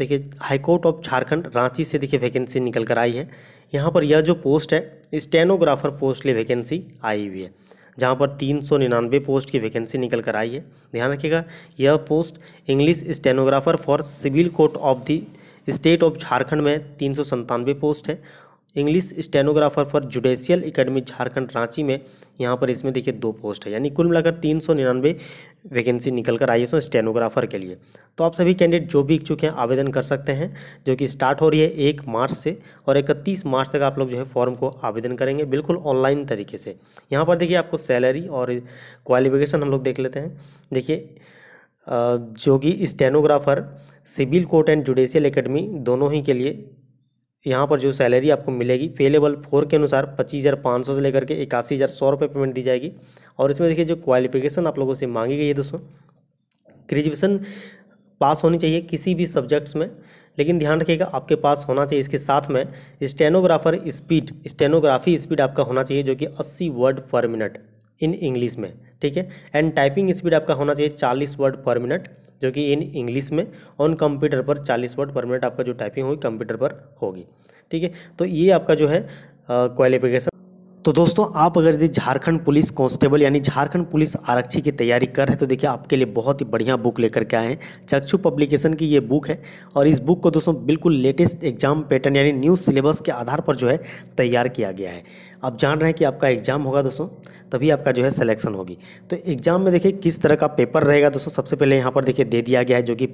देखिए high court of Jharkhand Ranchi से देखिए वैकेंसी निकल कर आई है यहाँ पर यह जो पोस्ट है स्टेनोग्राफर पोस्ट लिए वैकेंसी आई हुई है जहाँ पर तीन सौ निन्यानवे पोस्ट की वैकेंसी निकल कर आई है ध्यान रखिएगा यह post English stenographer for civil court of the state of Jharkhand में तीन सौ संतानवे पोस्ट है English stenographer for judicial academy Jharkhand Ranchi में यहाँ पर इसमें देखिए दो पोस्ट है यानी कुल मिलाकर तीन सौ निन्यानवे वैकेंसी निकल कर आई है स्टेनोग्राफर के लिए तो आप सभी कैंडिडेट जो भी इच्छुक हैं आवेदन कर सकते हैं जो कि स्टार्ट हो रही है एक मार्च से और इकतीस मार्च तक आप लोग जो है फॉर्म को आवेदन करेंगे बिल्कुल ऑनलाइन तरीके से यहाँ पर देखिए आपको सैलरी और क्वालिफिकेशन हम लोग देख लेते हैं देखिए जो कि stenographer civil court and judicial academy दोनों ही के लिए यहाँ पर जो सैलरी आपको मिलेगी पे लेवल फोर के अनुसार पच्चीस हज़ार पाँच सौ से लेकर के इक्यासी हज़ार सौ रुपये पेमेंट दी जाएगी और इसमें देखिए जो क्वालिफिकेशन आप लोगों से मांगी गई है दोस्तों ग्रेजुएसन पास होनी चाहिए किसी भी सब्जेक्ट्स में लेकिन ध्यान रखिएगा आपके पास होना चाहिए इसके साथ में स्टेनोग्राफर स्पीड स्टेनोग्राफी स्पीड आपका होना चाहिए जो कि अस्सी वर्ड पर मिनट इन इंग्लिश में ठीक है एंड टाइपिंग स्पीड आपका होना चाहिए चालीस वर्ड पर मिनट जो कि इन इंग्लिश में ऑन कंप्यूटर पर चालीस वर्ड पर मिनट आपका जो टाइपिंग होगी कंप्यूटर पर होगी ठीक है तो ये आपका जो है क्वालिफिकेशन तो दोस्तों आप अगर यदि झारखंड पुलिस कांस्टेबल यानी झारखंड पुलिस आरक्षी की तैयारी कर रहे हैं तो देखिए आपके लिए बहुत ही बढ़िया बुक लेकर के आए हैं चक्षु पब्लिकेशन की ये बुक है और इस बुक को दोस्तों बिल्कुल लेटेस्ट एग्जाम पैटर्न यानी न्यू सिलेबस के आधार पर जो है तैयार किया गया है आप जान रहे हैं कि आपका एग्ज़ाम होगा दोस्तों तभी आपका जो है सिलेक्शन होगी तो एग्ज़ाम में देखिए किस तरह का पेपर रहेगा दोस्तों सबसे पहले यहाँ पर देखिए दे दिया गया है जो कि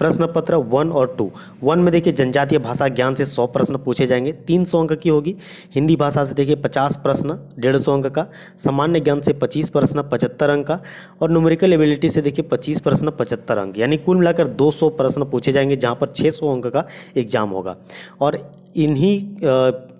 प्रश्न पत्र वन और टू वन में देखिए जनजातीय भाषा ज्ञान से सौ प्रश्न पूछे जाएंगे तीन सौ अंक की होगी हिंदी भाषा से देखिए पचास प्रश्न डेढ़ सौ अंक का सामान्य ज्ञान से पच्चीस प्रश्न पचहत्तर अंक का और न्यूमेरिकल एबिलिटी से देखिए पच्चीस प्रश्न पचहत्तर अंक यानी कुल मिलाकर दो प्रश्न पूछे जाएंगे जहाँ पर छः अंक का एग्ज़ाम होगा और इन्हीं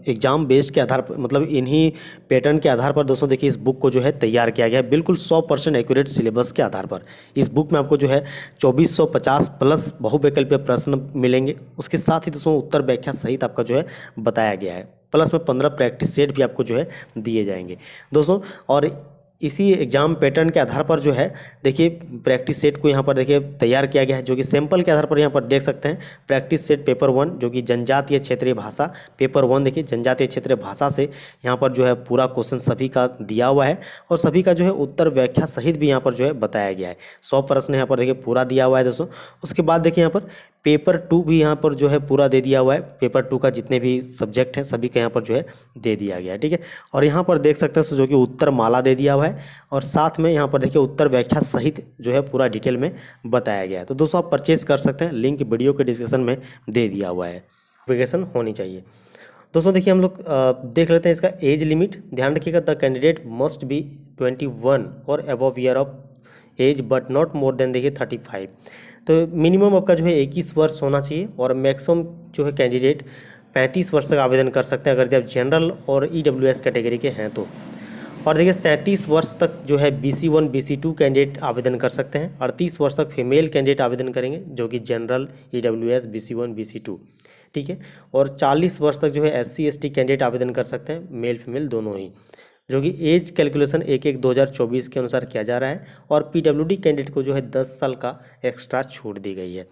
एग्ज़ाम बेस्ड के आधार पर मतलब इन्हीं पैटर्न के आधार पर दोस्तों देखिए इस बुक को जो है तैयार किया गया है बिल्कुल 100 परसेंट एक्यूरेट सिलेबस के आधार पर इस बुक में आपको जो है 2450 प्लस बहुविकल्पीय प्रश्न मिलेंगे उसके साथ ही दोस्तों उत्तर व्याख्या सहित आपका जो है बताया गया है प्लस में पंद्रह प्रैक्टिस सेट भी आपको जो है दिए जाएंगे दोस्तों और इसी एग्जाम पैटर्न के आधार पर जो है देखिए प्रैक्टिस सेट को यहाँ पर देखिए तैयार किया गया है जो कि सैंपल के आधार पर यहाँ पर देख सकते हैं प्रैक्टिस सेट पेपर वन जो कि जनजातीय क्षेत्रीय भाषा पेपर वन देखिए जनजातीय क्षेत्रीय भाषा से यहाँ पर जो है पूरा क्वेश्चन सभी का दिया हुआ है और सभी का जो है उत्तर व्याख्या सहित भी यहाँ पर जो है बताया गया है सौ प्रश्न यहाँ पर देखिए पूरा दिया हुआ है दोस्तों उसके बाद देखिए यहाँ पर पेपर टू भी यहाँ पर जो है पूरा दे दिया हुआ है पेपर टू का जितने भी सब्जेक्ट हैं सभी का यहाँ पर जो है दे दिया गया है ठीक है और यहाँ पर देख सकते हैं जो कि उत्तर माला दे दिया हुआ है और साथ में यहाँ पर देखिए उत्तर व्याख्या सहित जो है पूरा डिटेल में बताया गया है तो दोस्तों आप परचेस कर सकते हैं लिंक वीडियो के डिस्क्रिप्शन में दे दिया हुआ है अप्लीकेशन होनी चाहिए दोस्तों देखिए हम लोग देख लेते हैं इसका एज लिमिट ध्यान रखिएगा the candidate must be one और above year of age but not more then देखिए थर्टी फाइव तो मिनिमम आपका जो है इक्कीस वर्ष होना चाहिए और मैक्सिमम जो है कैंडिडेट पैंतीस वर्ष तक आवेदन कर सकते हैं अगर आप जनरल और ई e कैटेगरी के हैं तो और देखिए सैंतीस वर्ष तक जो है B C one B C two candidate आवेदन कर सकते हैं अड़तीस वर्ष तक फीमेल कैंडिडेट आवेदन करेंगे जो कि general E W S B C one B C two ठीक है और चालीस वर्ष तक जो है S C S T candidate आवेदन कर सकते हैं मेल फीमेल दोनों ही जो कि एज कैलकुलेशन एक एक 2024 के अनुसार किया जा रहा है और पीडब्ल्यूडी कैंडिडेट को जो है दस साल का एक्स्ट्रा छूट दी गई है